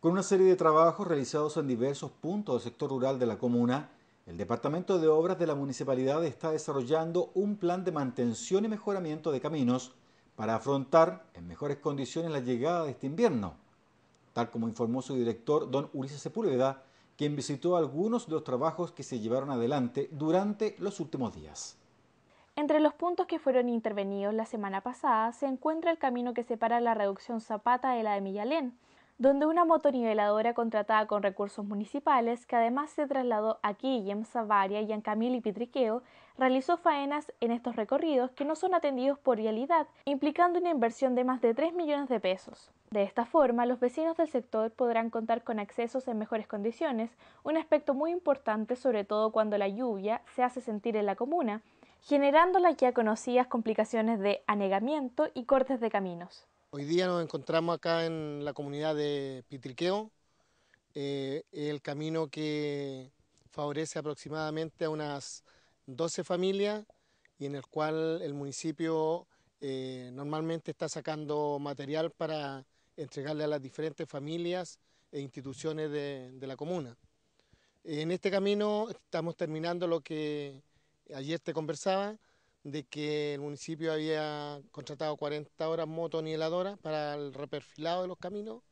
Con una serie de trabajos realizados en diversos puntos del sector rural de la comuna, el Departamento de Obras de la Municipalidad está desarrollando un plan de mantención y mejoramiento de caminos para afrontar en mejores condiciones la llegada de este invierno, tal como informó su director, don Ulises Sepúlveda, quien visitó algunos de los trabajos que se llevaron adelante durante los últimos días. Entre los puntos que fueron intervenidos la semana pasada se encuentra el camino que separa la reducción Zapata de la de Millalén, donde una motoniveladora contratada con recursos municipales, que además se trasladó a y en Savaria y en Camil y Pitriqueo, realizó faenas en estos recorridos que no son atendidos por realidad, implicando una inversión de más de 3 millones de pesos. De esta forma, los vecinos del sector podrán contar con accesos en mejores condiciones, un aspecto muy importante sobre todo cuando la lluvia se hace sentir en la comuna, generando las ya conocidas complicaciones de anegamiento y cortes de caminos. Hoy día nos encontramos acá en la comunidad de Pitriqueo, eh, el camino que favorece aproximadamente a unas 12 familias y en el cual el municipio eh, normalmente está sacando material para entregarle a las diferentes familias e instituciones de, de la comuna. En este camino estamos terminando lo que ayer te conversaba, de que el municipio había contratado 40 horas motoniveladoras para el reperfilado de los caminos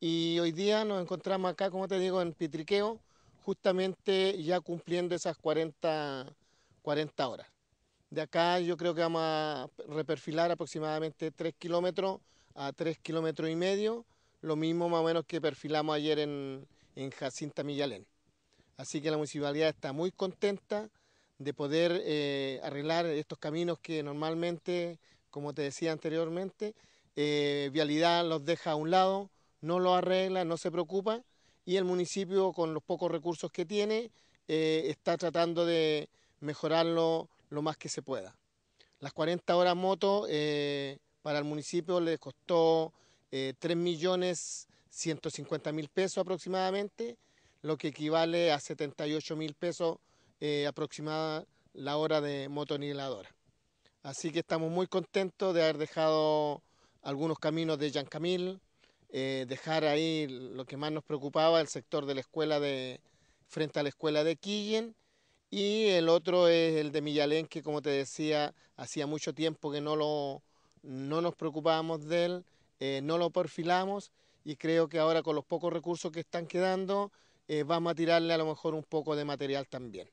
y hoy día nos encontramos acá, como te digo, en Pitriqueo, justamente ya cumpliendo esas 40, 40 horas. De acá yo creo que vamos a reperfilar aproximadamente 3 kilómetros a 3 kilómetros y medio, lo mismo más o menos que perfilamos ayer en, en Jacinta Millalén. Así que la municipalidad está muy contenta de poder eh, arreglar estos caminos que normalmente, como te decía anteriormente, eh, Vialidad los deja a un lado, no los arregla, no se preocupa y el municipio con los pocos recursos que tiene eh, está tratando de mejorarlo lo más que se pueda. Las 40 horas moto para el municipio le costó 3.150.000 millones pesos aproximadamente, lo que equivale a 78.000 pesos eh, aproximada la hora de motoniveladora. Así que estamos muy contentos de haber dejado algunos caminos de Jean Camil, eh, dejar ahí lo que más nos preocupaba, el sector de la escuela de, frente a la escuela de Quillen, y el otro es el de Millalén, que como te decía, hacía mucho tiempo que no, no nos preocupábamos de él, eh, no lo perfilamos, y creo que ahora con los pocos recursos que están quedando, vamos a tirarle a lo mejor un poco de material también.